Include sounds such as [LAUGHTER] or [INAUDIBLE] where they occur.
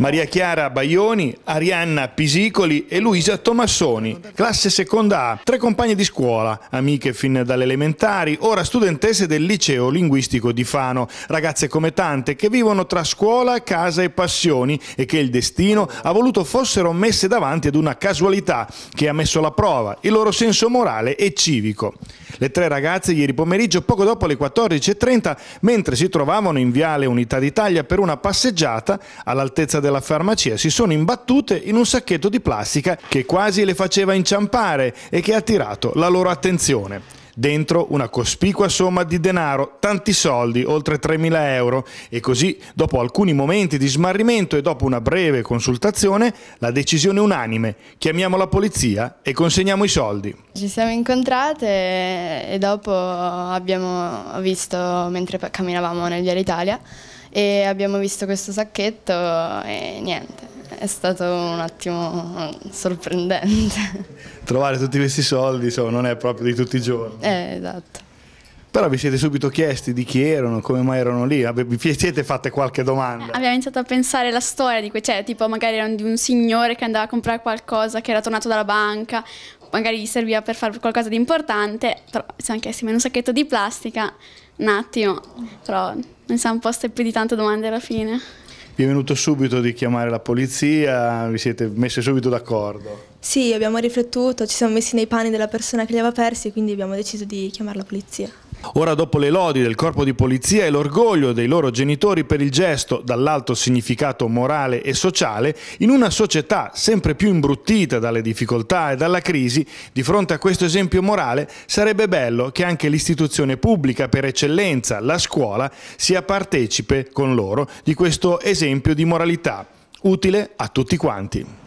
Maria Chiara Baioni, Arianna Pisicoli e Luisa Tomassoni, classe seconda A, tre compagne di scuola, amiche fin dalle elementari, ora studentesse del liceo linguistico di Fano, ragazze come tante che vivono tra scuola, casa e passioni e che il destino ha voluto fossero messe davanti ad una casualità che ha messo alla prova il loro senso morale e civico. Le tre ragazze ieri pomeriggio poco dopo le 14.30, mentre si trovavano in Viale Unità d'Italia per una passeggiata all'altezza della farmacia, si sono imbattute in un sacchetto di plastica che quasi le faceva inciampare e che ha attirato la loro attenzione. Dentro una cospicua somma di denaro, tanti soldi, oltre 3.000 euro, e così, dopo alcuni momenti di smarrimento e dopo una breve consultazione, la decisione unanime. Chiamiamo la polizia e consegniamo i soldi. Ci siamo incontrate e dopo abbiamo visto, mentre camminavamo nel Via Italia, e abbiamo visto questo sacchetto e niente è stato un attimo sorprendente. [LAUGHS] Trovare tutti questi soldi insomma, non è proprio di tutti i giorni. Eh, esatto. Però vi siete subito chiesti di chi erano, come mai erano lì, vi siete fatte qualche domanda? Eh, abbiamo iniziato a pensare la storia di quei, cioè tipo magari erano di un signore che andava a comprare qualcosa, che era tornato dalla banca, magari gli serviva per fare qualcosa di importante, però ci siamo chiesti, ma in un sacchetto di plastica, un attimo, però non siamo poste più di tante domande alla fine vi è venuto subito di chiamare la polizia, vi siete messi subito d'accordo? Sì, abbiamo riflettuto, ci siamo messi nei panni della persona che li aveva persi e quindi abbiamo deciso di chiamare la polizia. Ora dopo le lodi del corpo di polizia e l'orgoglio dei loro genitori per il gesto dall'alto significato morale e sociale, in una società sempre più imbruttita dalle difficoltà e dalla crisi, di fronte a questo esempio morale sarebbe bello che anche l'istituzione pubblica per eccellenza, la scuola, sia partecipe con loro di questo esempio di moralità, utile a tutti quanti.